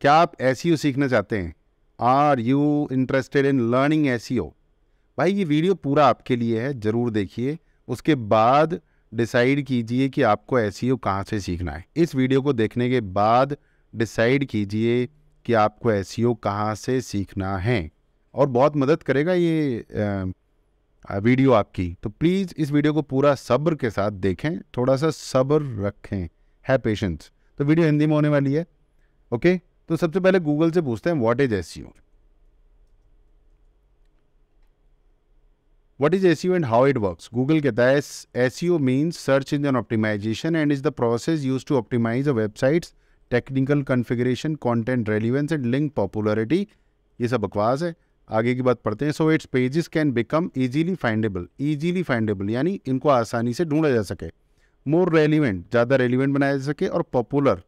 क्या आप S e सीखना चाहते हैं are you interested in learning एस भाई ये वीडियो पूरा आपके लिए है ज़रूर देखिए उसके बाद डिसाइड कीजिए कि आपको एस e कहाँ से सीखना है इस वीडियो को देखने के बाद डिसाइड कीजिए कि आपको एस e कहाँ से सीखना है और बहुत मदद करेगा ये आ, वीडियो आपकी तो प्लीज़ इस वीडियो को पूरा सब्र के साथ देखें थोड़ा सा सब्र रखें है पेशेंस तो वीडियो हिंदी में होने वाली है ओके तो सबसे पहले गूगल से पूछते हैं what is S U what is S U and how it work Google कहता है S U means search engine optimization and is the process use to optimize a website technical configuration content relevance and link popularity ये सब बकवास है आगे की बात पढ़ते हैं so it's pages can become easily findable easily findable यानी इनको आसानी से ढूंढा जा सके मोर रेलिवेंट ज़्यादा रेलिवेंट बनाया जा सके और पॉपुलर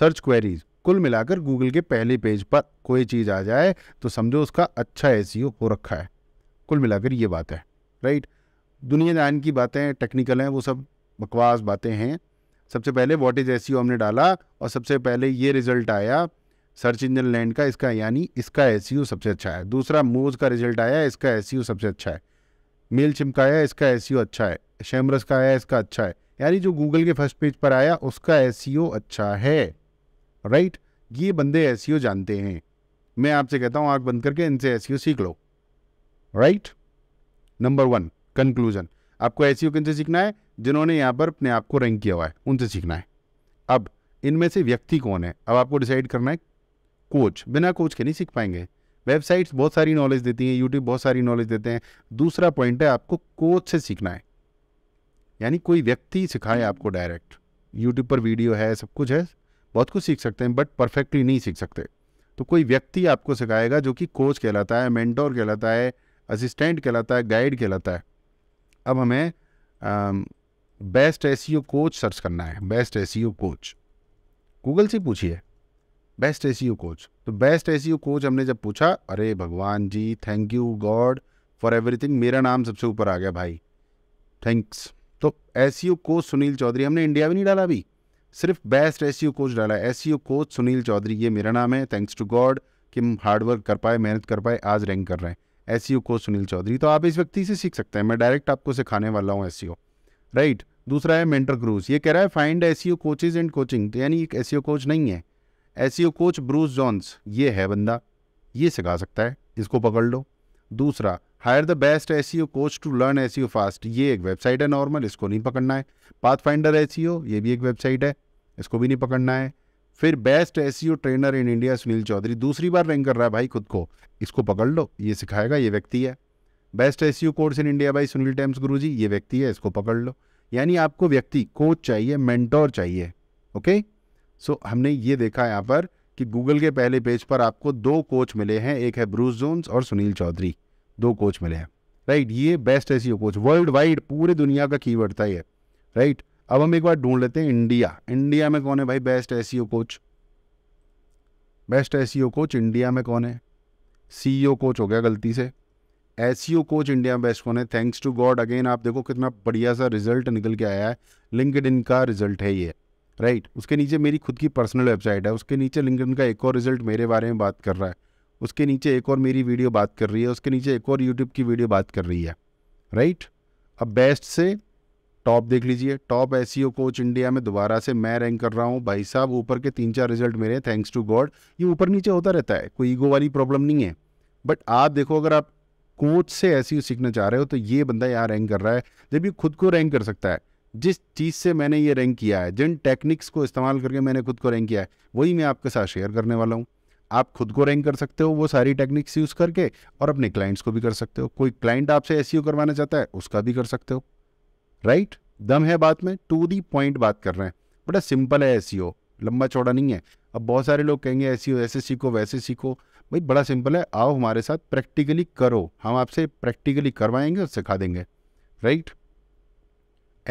सर्च क्वेरीज कुल मिलाकर गूगल के पहले पेज पर कोई चीज़ आ जाए तो समझो उसका अच्छा एस e हो रखा है कुल मिलाकर ये बात है राइट दुनिया जान की बातें टेक्निकल हैं वो सब बकवास बातें हैं सबसे पहले वॉट इज़ एस हमने डाला और सबसे पहले ये रिजल्ट आया सर्च इंजन लैंड का इसका यानी इसका एस e सबसे अच्छा है दूसरा मोज का रिजल्ट आया इसका एस e सबसे अच्छा है मेल चिमकाया का आया इसका एस अच्छा है शैमरस का आया इसका अच्छा है यानी जो गूगल के फर्स्ट पेज पर आया उसका एस अच्छा है राइट ये बंदे एस e जानते हैं मैं आपसे कहता हूं आग बंद करके इनसे एस e सीख लो राइट नंबर वन कंक्लूजन आपको एस e से सीखना है जिन्होंने यहां पर अपने आप को रैंक किया हुआ है उनसे सीखना है अब इनमें से व्यक्ति कौन है अब आपको डिसाइड करना है कोच बिना कोच के नहीं सीख पाएंगे वेबसाइट्स बहुत सारी नॉलेज देती हैं यूट्यूब बहुत सारी नॉलेज देते हैं दूसरा पॉइंट है आपको कोच से सीखना है यानी कोई व्यक्ति सिखाए आपको डायरेक्ट यूट्यूब पर वीडियो है सब कुछ है बहुत कुछ सीख सकते हैं बट परफेक्टली नहीं सीख सकते तो कोई व्यक्ति आपको सिखाएगा जो कि कोच कहलाता है मेंटोर कहलाता है असिस्टेंट कहलाता है गाइड कहलाता है अब हमें बेस्ट ए कोच सर्च करना है बेस्ट ए कोच गूगल से पूछिए बेस्ट ए कोच तो बेस्ट ए कोच हमने जब पूछा अरे भगवान जी thank you God for everything मेरा नाम सबसे ऊपर आ गया भाई थैंक्स तो a coach e Sunil Chaudhary हमने इंडिया भी नहीं डाला अभी सिर्फ बेस्ट एस कोच डाला एस कोच सुनील चौधरी ये मेरा नाम है थैंक्स टू गॉड कि हम हार्डवर्क कर पाए मेहनत कर पाए आज रैंक कर रहे हैं एस कोच सुनील चौधरी तो आप इस व्यक्ति से सीख सकते हैं मैं डायरेक्ट आपको सिखाने वाला हूँ एस राइट दूसरा है मेंटर क्रूज ये कह रहा है find S coaches and coaching यानी एक एस कोच नहीं है एस कोच ब्रूस जॉन्स ये है बंदा ये सिखा सकता है इसको पकड़ लो दूसरा hire the best S coach to learn S fast ये एक वेबसाइट है नॉर्मल इसको नहीं पकड़ना है पाथ फाइंडर एस ये भी एक वेबसाइट है इसको भी नहीं पकड़ना है फिर best S trainer in India Sunil Chaudhary दूसरी बार रैंक कर रहा है भाई खुद को इसको पकड़ लो ये सिखाएगा ये व्यक्ति है best S course in India भाई सुनील टेम्स गुरु जी ये व्यक्ति है इसको पकड़ लो यानी आपको व्यक्ति कोच चाहिए मेंटोर चाहिए ओके सो हमने ये देखा यहाँ पर कि गूगल के पहले पेज पर आपको दो कोच मिले हैं एक है ब्रूस जोन्स और सुनील चौधरी दो कोच मिले हैं राइट ये बेस्ट एस कोच वर्ल्ड वाइड पूरे दुनिया का कीवर्ड था ये राइट अब हम एक बार ढूंढ लेते हैं इंडिया इंडिया में कौन है भाई best S coach best S coach India में कौन है सी कोच e हो गया गलती से एस कोच e इंडिया में बेस्ट कौन है थैंक्स टू गॉड अगेन आप देखो कितना बढ़िया सा रिजल्ट निकल के आया है लिंकड का रिजल्ट है ये राइट right. उसके नीचे मेरी खुद की पर्सनल वेबसाइट है उसके नीचे लिंकड का एक और रिजल्ट मेरे बारे में बात कर रहा है उसके नीचे एक और मेरी वीडियो बात कर रही है उसके नीचे एक और यूट्यूब की वीडियो बात कर रही है राइट right? अब बेस्ट से टॉप देख लीजिए टॉप एस कोच इंडिया में दोबारा से मैं रैंक कर रहा हूँ भाई साहब ऊपर के तीन चार रिजल्ट मेरे थैंक्स टू गॉड ये ऊपर नीचे होता रहता है कोई ईगो वाली प्रॉब्लम नहीं है बट आप देखो अगर आप कोच से एस e सीखना चाह रहे हो तो ये बंदा यहाँ रैंक कर रहा है जब ये खुद को रैंक कर सकता है जिस चीज़ से मैंने ये रैंक किया है जिन टेक्निक्स को इस्तेमाल करके मैंने खुद को रैंक किया है वही मैं आपके साथ शेयर करने वाला हूँ आप खुद को रैंक कर सकते हो वो सारी टेक्निक्स यूज़ करके और अपने क्लाइंट्स को भी कर सकते हो कोई क्लाइंट आपसे एस e करवाना चाहता है उसका भी कर सकते हो राइट दम है बात में टू दी पॉइंट बात कर रहे हैं बड़ा सिंपल है एस e लंबा चौड़ा नहीं है अब बहुत सारे लोग कहेंगे एस e ऐसे सीखो वैसे सीखो भाई बड़ा सिंपल है आओ हमारे साथ प्रैक्टिकली करो हम आपसे प्रैक्टिकली करवाएंगे और सिखा देंगे right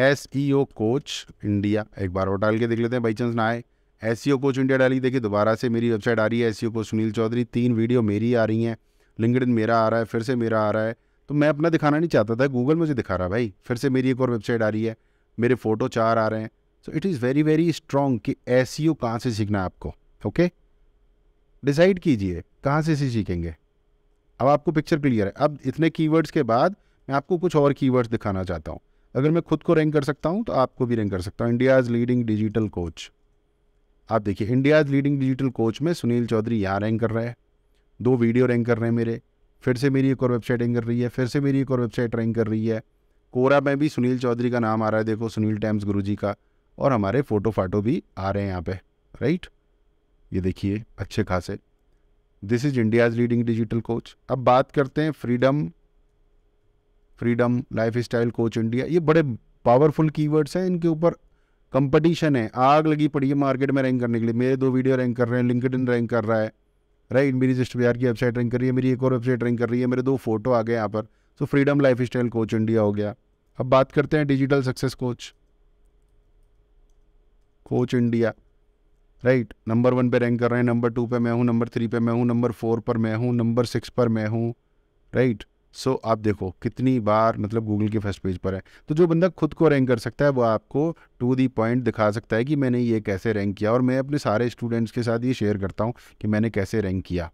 S E O coach India एक बार और डाल के देख लेते हैं बाई चांस ना आए एस ओ कोच इंडिया डाली देखिए दोबारा से मेरी वेबसाइट आ रही है S O coach Sunil Chaudhary तीन वीडियो मेरी आ रही हैं लिंकड मेरा आ रहा है फिर से मेरा आ रहा है तो मैं अपना दिखाना नहीं चाहता था गूगल मुझे दिखा रहा भाई फिर से मेरी एक और वेबसाइट आ रही है मेरे फ़ोटो चार आ रहे हैं so it is very very strong कि एस यू e कहाँ से सीखना है आपको ओके डिसाइड कीजिए कहाँ से इसे सीखेंगे अब आपको पिक्चर क्लियर है अब इतने कीवर्ड्स के बाद मैं आपको कुछ और कीवर्ड्स दिखाना चाहता हूँ अगर मैं खुद को रैंक कर सकता हूँ तो आपको भी रैंक कर सकता हूँ India is leading digital coach आप देखिए India is leading digital coach में सुनील चौधरी यहाँ रैंक कर रहे हैं दो वीडियो रैंक कर रहे हैं मेरे फिर से मेरी एक और वेबसाइट रैंक कर रही है फिर से मेरी एक और वेबसाइट रैंक कर रही है कोरा में भी सुनील चौधरी का नाम आ रहा है देखो सुनील टाइम्स गुरु जी का और हमारे फ़ोटो फाटो भी आ रहे हैं यहाँ पे राइट ये देखिए अच्छे खासे this is India's leading digital coach अब बात करते हैं फ्रीडम फ्रीडम लाइफ स्टाइल कोच इंडिया ये बड़े पावरफुल कीवर्ड्स हैं इनके ऊपर कंपटीशन है आग लगी पड़ी है मार्केट में रैंक करने के लिए मेरे दो वीडियो रैंक कर रहे हैं लिंकड रैंक कर रहा है राइट मेरी सिस्टर बाजार की वेबसाइट रिंग कर रही है मेरी एक और वेबसाइट रैंक कर रही है मेरे दो फोटो आ गए यहाँ पर सो फ्रीडम लाइफ स्टाइल कोच इंडिया हो गया अब बात करते हैं digital success coach coach India right number one पे रैंक कर रहे हैं नंबर टू पे मैं हूँ नंबर थ्री पे मैं हूँ नंबर फोर पर मैं हूँ नंबर सिक्स पर मैं हूँ राइट सो आप देखो कितनी बार मतलब गूगल के फर्स्ट पेज पर है तो जो बंदा खुद को रैंक कर सकता है वो आपको टू दी पॉइंट दिखा सकता है कि मैंने ये कैसे रैंक किया और मैं अपने सारे स्टूडेंट्स के साथ ये शेयर करता हूँ कि मैंने कैसे रैंक किया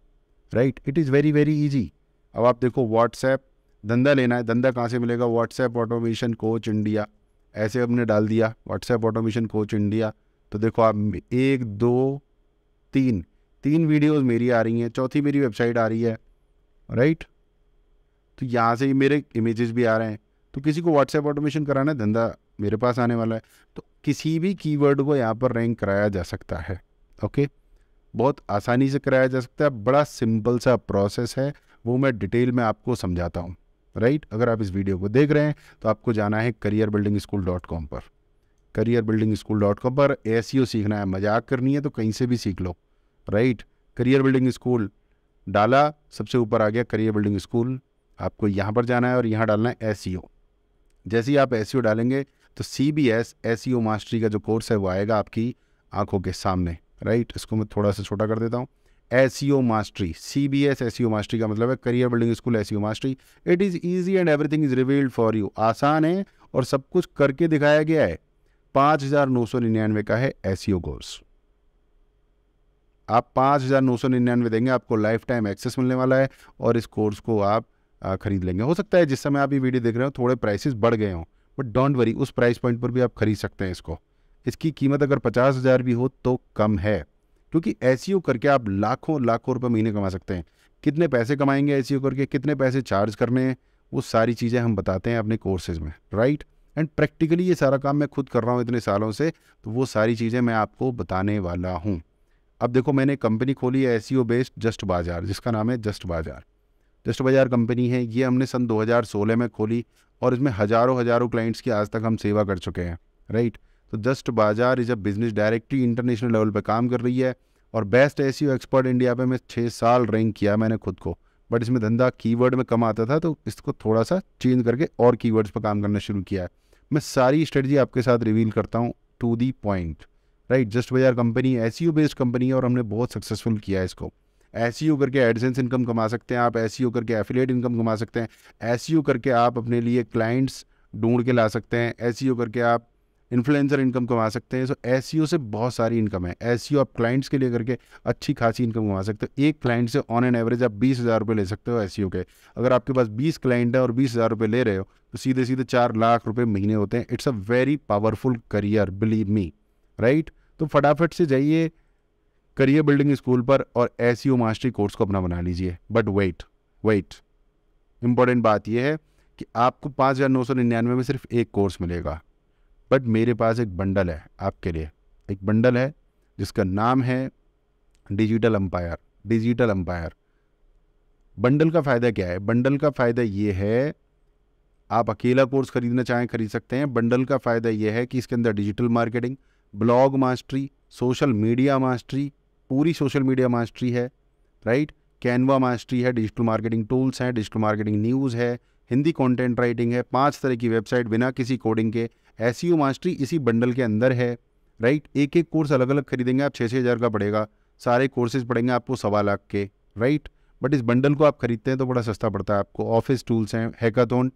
right it is very very easy अब आप देखो व्हाट्सएप धंधा लेना है धंधा कहाँ से मिलेगा व्हाट्सएप ऑटोमेशन कोच इंडिया ऐसे हमने डाल दिया व्हाट्सएप ऑटोमेशन कोच इंडिया तो देखो आप एक दो तीन तीन वीडियोस मेरी आ रही हैं चौथी मेरी वेबसाइट आ रही है राइट right? तो यहाँ से ही मेरे इमेजेस भी आ रहे हैं तो किसी को व्हाट्सएप ऑटोमेशन कराना है धंधा मेरे पास आने वाला है तो किसी भी कीवर्ड को यहाँ पर रैंक कराया जा सकता है ओके बहुत आसानी से कराया जा सकता है बड़ा सिंपल सा प्रोसेस है वो मैं डिटेल में आपको समझाता हूँ राइट अगर आप इस वीडियो को देख रहे हैं तो आपको जाना है career building school dot com पर career building school dot com पर ए e सीखना है मजाक करनी है तो कहीं से भी सीख लो राइट करियर बिल्डिंग स्कूल डाला सबसे ऊपर आ गया करियर बिल्डिंग स्कूल आपको यहाँ पर जाना है और यहाँ डालना है एस e जैसे ही आप एस e डालेंगे तो C B S S mastery का जो कोर्स है वो आएगा आपकी आंखों के सामने राइट इसको मैं थोड़ा सा छोटा कर देता हूँ S mastery C B S S mastery का मतलब है career building school S mastery it is easy and everything is revealed for you आसान है और सब कुछ करके दिखाया गया है पाँच हज़ार नौ सौ निन्यानवे का है एस कोर्स e आप पाँच हज़ार नौ सौ निन्यानवे देंगे आपको लाइफ टाइम एक्सेस मिलने वाला है और इस कोर्स को आप ख़रीद लेंगे हो सकता है जिस समय आप ये वीडियो देख रहे हो थोड़े प्राइसेस बढ़ गए हों बट डोंट वरी उस प्राइस पॉइंट पर भी आप खरीद सकते हैं इसको इसकी कीमत अगर पचास हज़ार भी हो तो कम है क्योंकि एस e करके आप लाखों लाखों रुपये महीने कमा सकते हैं कितने पैसे कमाएंगे ए e करके कितने पैसे चार्ज करने हैं वो सारी चीज़ें हम बताते हैं अपने कोर्सेज में राइट एंड प्रैक्टिकली ये सारा काम मैं खुद कर रहा हूँ इतने सालों से तो वो सारी चीज़ें मैं आपको बताने वाला हूँ अब देखो मैंने कंपनी खोली है एस बेस्ड जस्ट बाजार जिसका नाम है जस्ट बाजार जस्ट बाजार कंपनी है ये हमने सन 2016 में खोली और इसमें हज़ारों हज़ारों क्लाइंट्स की आज तक हम सेवा कर चुके हैं राइट तो just Bazaar is a business directly international level पर काम कर रही है और बेस्ट ए एक्सपर्ट इंडिया पे मैं छः साल रैंक किया मैंने खुद को बट इसमें धंधा कीवर्ड में कम आता था तो इसको थोड़ा सा चेंज करके और कीवर्ड्स पर काम करना शुरू किया है मैं सारी स्ट्रेटजी आपके साथ रिवील करता हूँ to the point right just Bazaar company S based company है और हमने बहुत सक्सेसफुल किया है इसको एस करके एडसेंस इनकम कमा सकते हैं आप एस करके एफिलेट इनकम कमा सकते हैं एस करके आप अपने लिए क्लाइंट्स ढूंढ के ला सकते हैं एस करके आप इन्फ्लुएंसर इनकम कमा सकते हैं सो एस से बहुत सारी इनकम है एस आप क्लाइंट्स के लिए करके अच्छी खासी इनकम कमा सकते हो एक क्लाइंट से ऑन एन एवरेज आप बीस हज़ार रुपये ले सकते हो एस के अगर आपके पास बीस क्लाइंट है और बीस हज़ार रुपये ले रहे हो तो सीधे सीधे चार लाख रुपये महीने होते हैं it's a very powerful career believe me right तो फटाफट से जाइए करियर बिल्डिंग स्कूल पर और एस मास्टरी कोर्स को अपना बना लीजिए बट वेट वेट इम्पॉर्टेंट बात यह है कि आपको पाँच हज़ार नौ सौ निन्यानवे में सिर्फ एक कोर्स मिलेगा बट मेरे पास एक बंडल है आपके लिए एक बंडल है जिसका नाम है digital empire digital empire bundle का फ़ायदा क्या है बंडल का फ़ायदा ये है आप अकेला कोर्स खरीदना चाहें खरीद सकते हैं बंडल का फ़ायदा यह है कि इसके अंदर digital marketing blog mastery social media mastery पूरी सोशल मीडिया मास्टरी है राइट कैनवा मास्टरी है डिजिटल मार्केटिंग टूल्स हैं डिजिटल मार्केटिंग न्यूज़ है हिंदी कंटेंट राइटिंग है पांच तरह की वेबसाइट बिना किसी कोडिंग के एस मास्टरी e इसी बंडल के अंदर है राइट एक एक कोर्स अलग अलग खरीदेंगे आप छः छः हज़ार का पड़ेगा सारे कोर्सेज पड़ेंगे आपको सवा लाख के राइट बट इस बंडल को आप खरीदते हैं तो बड़ा सस्ता पड़ता है आपको ऑफिस टूल्स हैं हैकाथोन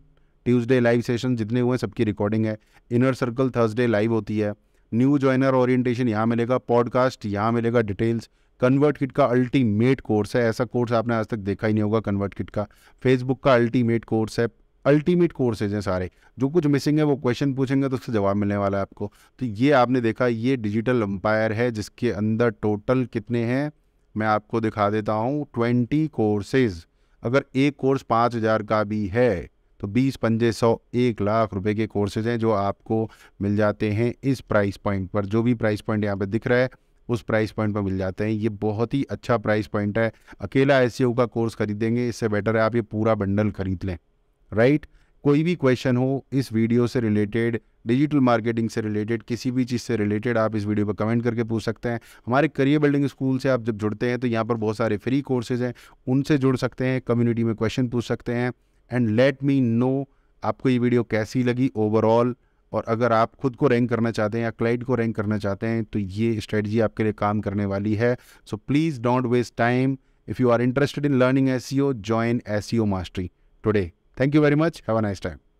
ट्यूसडे लाइव सेशन जितने हुए हैं सबकी रिकॉर्डिंग है इनर सर्कल थर्सडे लाइव होती है न्यू ज्वाइनर ओरिएंटेशन यहाँ मिलेगा पॉडकास्ट यहाँ मिलेगा डिटेल्स कन्वर्ट किट का अल्टीमेट कोर्स है ऐसा कोर्स आपने आज तक देखा ही नहीं होगा कन्वर्ट किट का फेसबुक का अल्टीमेट कोर्स है अल्टीमेट कोर्सेज हैं सारे जो कुछ मिसिंग है वो क्वेश्चन पूछेंगे तो उसका जवाब मिलने वाला है आपको तो ये आपने देखा ये डिजिटल अम्पायर है जिसके अंदर टोटल कितने हैं मैं आपको दिखा देता हूँ ट्वेंटी कोर्सेज अगर एक कोर्स पाँच हज़ार का भी है तो बीस पंजे सौ एक लाख रुपए के कोर्सेज हैं जो आपको मिल जाते हैं इस प्राइस पॉइंट पर जो भी प्राइस पॉइंट यहाँ पर दिख रहा है उस प्राइस पॉइंट पर मिल जाते हैं ये बहुत ही अच्छा प्राइस पॉइंट है अकेला एस e का कोर्स खरीदेंगे इससे बेटर है आप ये पूरा बंडल खरीद लें राइट कोई भी क्वेश्चन हो इस वीडियो से रिलेटेड डिजिटल मार्केटिंग से रिलेटेड किसी भी चीज़ से रिलेटेड आप इस वीडियो पर कमेंट करके पूछ सकते हैं हमारे करियर बिल्डिंग स्कूल से आप जब जुड़ते हैं तो यहाँ पर बहुत सारे फ्री कोर्सेज हैं उनसे जुड़ सकते हैं कम्युनिटी में क्वेश्चन पूछ सकते हैं एंड लेट मी नो आपको ये वीडियो कैसी लगी ओवरऑल और अगर आप खुद को रैंक करना चाहते हैं या क्लाइंट को रैंक करना चाहते हैं तो ये स्ट्रेटजी आपके लिए काम करने वाली है so please don't waste time if you are interested in learning S C O join S C O mastery today thank you very much have a nice time